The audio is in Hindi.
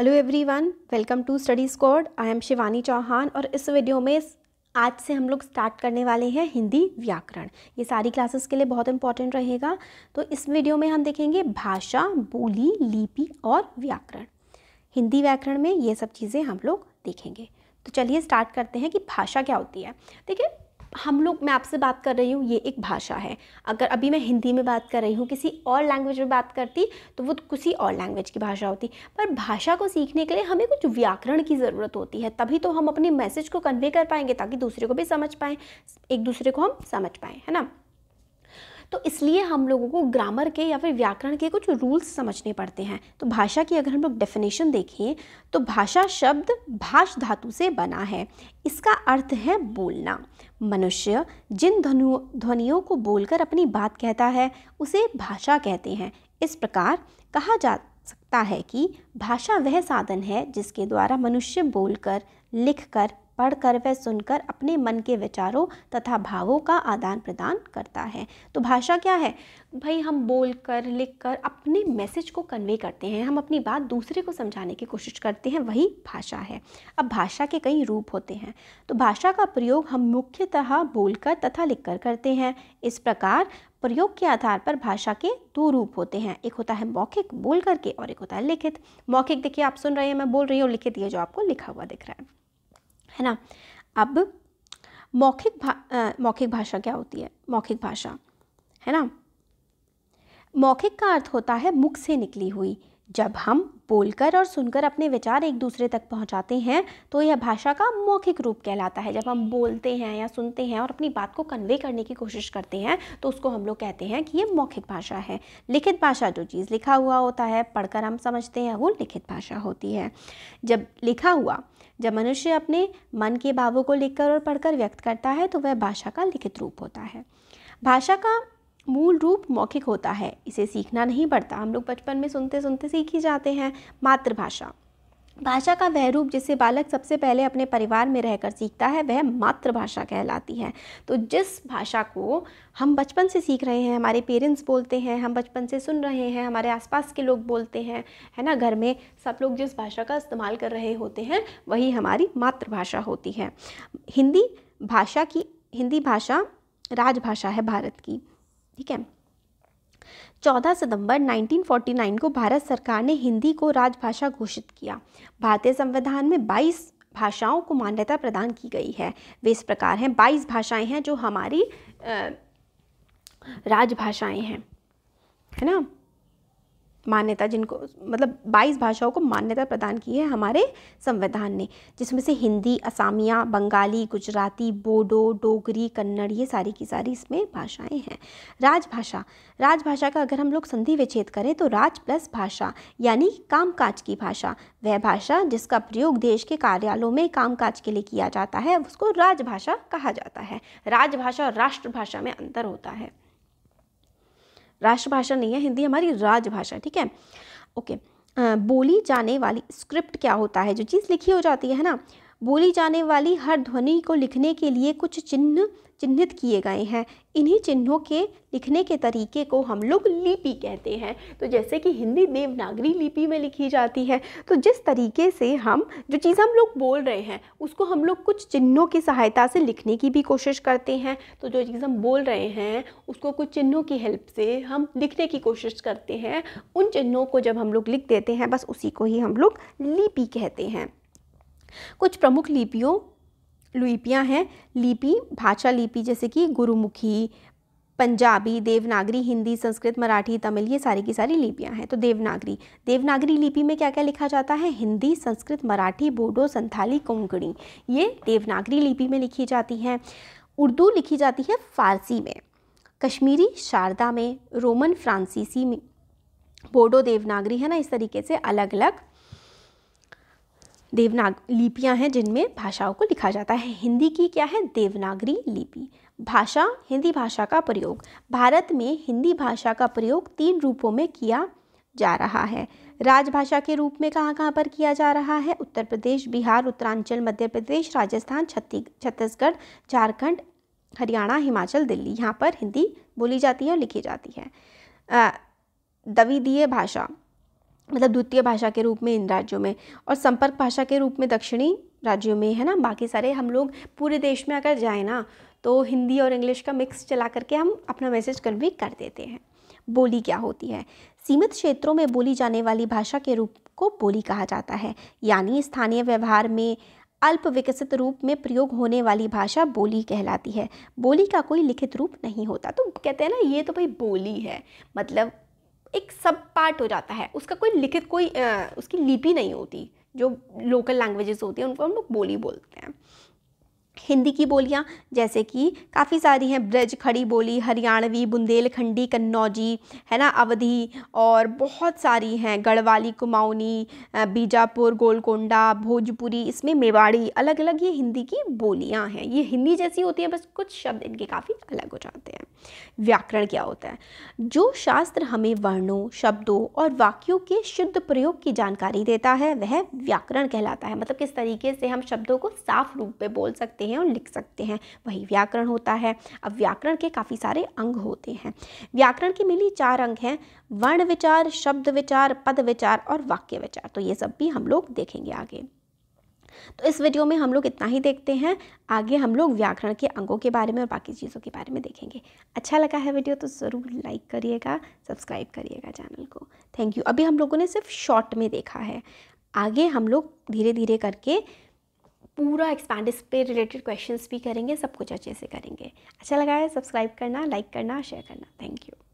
hello everyone welcome to study squad I am Shivani Chauhan और इस वीडियो में आज से हम लोग स्टार्ट करने वाले हैं हिंदी व्याकरण ये सारी क्लासेस के लिए बहुत इंपॉर्टेंट रहेगा तो इस वीडियो में हम देखेंगे भाषा बोली लिपि और व्याकरण हिंदी व्याकरण में ये सब चीज़ें हम लोग देखेंगे तो चलिए स्टार्ट करते हैं कि भाषा क्या होती है देखिए हम लोग मैं आपसे बात कर रही हूँ ये एक भाषा है अगर अभी मैं हिंदी में बात कर रही हूँ किसी और लैंग्वेज में बात करती तो वो किसी और लैंग्वेज की भाषा होती पर भाषा को सीखने के लिए हमें कुछ व्याकरण की ज़रूरत होती है तभी तो हम अपने मैसेज को कन्वे कर पाएंगे ताकि दूसरे को भी समझ पाएँ एक दूसरे को हम समझ पाएँ है ना तो इसलिए हम लोगों को ग्रामर के या फिर व्याकरण के कुछ रूल्स समझने पड़ते हैं तो भाषा की अगर हम लोग डेफिनेशन देखें तो भाषा शब्द भाष धातु से बना है इसका अर्थ है बोलना मनुष्य जिन ध्वनियों ध्वनियों को बोलकर अपनी बात कहता है उसे भाषा कहते हैं इस प्रकार कहा जा सकता है कि भाषा वह साधन है जिसके द्वारा मनुष्य बोलकर लिखकर पढ़कर व सुनकर अपने मन के विचारों तथा भावों का आदान प्रदान करता है तो भाषा क्या है भाई हम बोल कर लिख कर अपने मैसेज को कन्वे करते हैं हम अपनी बात दूसरे को समझाने की कोशिश करते हैं वही भाषा है अब भाषा के कई रूप होते हैं तो भाषा का प्रयोग हम मुख्यतः बोलकर तथा लिखकर करते हैं इस प्रकार प्रयोग के आधार पर भाषा के दो रूप होते हैं एक होता है मौखिक बोल करके और एक होता है लिखित मौखिक देखिए आप सुन रहे हैं मैं बोल रही हूँ लिखित ये जो आपको लिखा हुआ दिख रहा है है ना अब मौखिक भा मौखिक भाषा क्या होती है मौखिक भाषा है ना मौखिक का अर्थ होता है मुख से निकली हुई जब हम बोलकर और सुनकर अपने विचार एक दूसरे तक पहुंचाते हैं तो यह भाषा का मौखिक रूप कहलाता है जब हम बोलते हैं या सुनते हैं और अपनी बात को कन्वे करने की कोशिश करते हैं तो उसको हम लोग कहते हैं कि ये मौखिक भाषा है लिखित भाषा जो चीज़ लिखा हुआ होता है पढ़कर हम समझते हैं वो लिखित भाषा होती है जब लिखा हुआ जब मनुष्य अपने मन के भावों को लिखकर और पढ़कर व्यक्त करता है तो वह भाषा का लिखित रूप होता है भाषा का मूल रूप मौखिक होता है इसे सीखना नहीं पड़ता हम लोग बचपन में सुनते सुनते सीख ही जाते हैं मातृभाषा भाषा का वह रूप जिसे बालक सबसे पहले अपने परिवार में रहकर सीखता है वह मातृभाषा कहलाती है तो जिस भाषा को हम बचपन से सीख रहे हैं हमारे पेरेंट्स बोलते हैं हम बचपन से सुन रहे हैं हमारे आसपास के लोग बोलते हैं है ना घर में सब लोग जिस भाषा का इस्तेमाल कर रहे होते हैं वही हमारी मातृभाषा होती है हिंदी भाषा की हिंदी भाषा राजभाषा है भारत की ठीक है चौदह सितंबर 1949 को भारत सरकार ने हिंदी को राजभाषा घोषित किया भारतीय संविधान में 22 भाषाओं को मान्यता प्रदान की गई है वे इस प्रकार हैं 22 भाषाएं हैं जो हमारी राजभाषाएं हैं है ना मान्यता जिनको मतलब 22 भाषाओं को मान्यता प्रदान की है हमारे संविधान ने जिसमें से हिंदी असामिया बंगाली गुजराती बोडो डोगरी कन्नड़ ये सारी की सारी इसमें भाषाएं हैं राजभाषा राजभाषा का अगर हम लोग संधि विच्छेद करें तो राज प्लस भाषा यानी कामकाज की भाषा वह भाषा जिसका प्रयोग देश के कार्यालयों में कामकाज के लिए किया जाता है उसको राजभाषा कहा जाता है राजभाषा और राष्ट्रभाषा में अंतर होता है राष्ट्रभाषा नहीं है हिंदी हमारी राजभाषा ठीक है ओके बोली जाने वाली स्क्रिप्ट क्या होता है जो चीज़ लिखी हो जाती है ना बोली जाने वाली हर ध्वनि को लिखने के लिए कुछ चिन्ह चिन्हित किए गए हैं इन्हीं चिन्हों के लिखने के तरीके को हम लोग लिपि कहते हैं तो जैसे कि हिंदी देवनागरी लिपि में लिखी जाती है तो जिस तरीके से हम जो चीज़ हम लोग बोल रहे हैं उसको हम लोग कुछ चिन्हों की सहायता से लिखने की भी कोशिश करते हैं तो जो चीज़ हम बोल रहे हैं उसको कुछ चिन्हों की हेल्प से हम लिखने की कोशिश करते हैं उन चिन्हों को जब हम लोग लिख देते हैं बस उसी को ही हम लोग लिपि कहते हैं कुछ प्रमुख लिपियों लिपियाँ हैं लिपि भाषा लिपि जैसे कि गुरुमुखी पंजाबी देवनागरी हिंदी संस्कृत मराठी तमिल ये सारी की सारी लिपियाँ हैं तो देवनागरी देवनागरी लिपि में क्या क्या लिखा जाता है हिंदी संस्कृत मराठी बोडो संथाली कोंकणी ये देवनागरी लिपि में लिखी जाती हैं उर्दू लिखी जाती है फारसी में कश्मीरी शारदा में रोमन फ्रांसीसी में बोडो देवनागरी है ना इस तरीके से अलग अलग देवनाग लिपियाँ हैं जिनमें भाषाओं को लिखा जाता है हिंदी की क्या है देवनागरी लिपि भाषा हिंदी भाषा का प्रयोग भारत में हिंदी भाषा का प्रयोग तीन रूपों में किया जा रहा है राजभाषा के रूप में कहाँ कहाँ पर किया जा रहा है उत्तर प्रदेश बिहार उत्तरांचल मध्य प्रदेश राजस्थान छत्तीसगढ़ झारखंड हरियाणा हिमाचल दिल्ली यहाँ पर हिंदी बोली जाती है और लिखी जाती है दवीदीय भाषा मतलब द्वितीय भाषा के रूप में इन राज्यों में और संपर्क भाषा के रूप में दक्षिणी राज्यों में है ना बाकी सारे हम लोग पूरे देश में अगर जाए ना तो हिंदी और इंग्लिश का मिक्स चला करके हम अपना मैसेज कन्वे कर देते हैं बोली क्या होती है सीमित क्षेत्रों में बोली जाने वाली भाषा के रूप को बोली कहा जाता है यानी स्थानीय व्यवहार में अल्प विकसित रूप में प्रयोग होने वाली भाषा बोली कहलाती है बोली का कोई लिखित रूप नहीं होता तो कहते हैं ना ये तो भाई बोली है मतलब एक सब पार्ट हो जाता है उसका कोई लिखित कोई आ, उसकी लिपि नहीं होती जो लोकल लैंग्वेजेस होती हैं उनको हम लोग बोली बोलते हैं हिंदी की बोलियाँ जैसे कि काफ़ी सारी हैं ब्रज खड़ी बोली हरियाणवी बुंदेलखंडी कन्नौजी है ना अवधि और बहुत सारी हैं गढ़वाली कुमाऊनी बीजापुर गोलकोंडा भोजपुरी इसमें मेवाड़ी अलग अलग ये हिंदी की बोलियाँ हैं ये हिंदी जैसी होती हैं बस कुछ शब्द इनके काफ़ी अलग हो जाते हैं व्याकरण क्या होता है जो शास्त्र हमें वर्णों शब्दों और वाक्यों के शुद्ध प्रयोग की जानकारी देता है वह व्याकरण कहलाता है मतलब किस तरीके से हम शब्दों को साफ रूप में बोल सकते सकते हैं और लिख सकते हैं वही व्याकरण होता है अब व्याकरण के काफ़ी सारे अंग होते हैं व्याकरण के मिली चार अंग हैं वर्ण विचार शब्द विचार पद विचार और वाक्य विचार तो ये सब भी हम लोग देखेंगे आगे तो इस वीडियो में हम लोग इतना ही देखते हैं आगे हम लोग व्याकरण के अंगों के बारे में और बाकी चीज़ों के बारे में देखेंगे अच्छा लगा है वीडियो तो ज़रूर लाइक करिएगा सब्सक्राइब करिएगा चैनल को थैंक यू अभी हम लोगों ने सिर्फ शॉर्ट में देखा है आगे हम लोग धीरे धीरे करके पूरा एक्सपैंड इस पे रिलेटेड क्वेश्चंस भी करेंगे सब कुछ अच्छे से करेंगे अच्छा लगा है सब्सक्राइब करना लाइक करना शेयर करना थैंक यू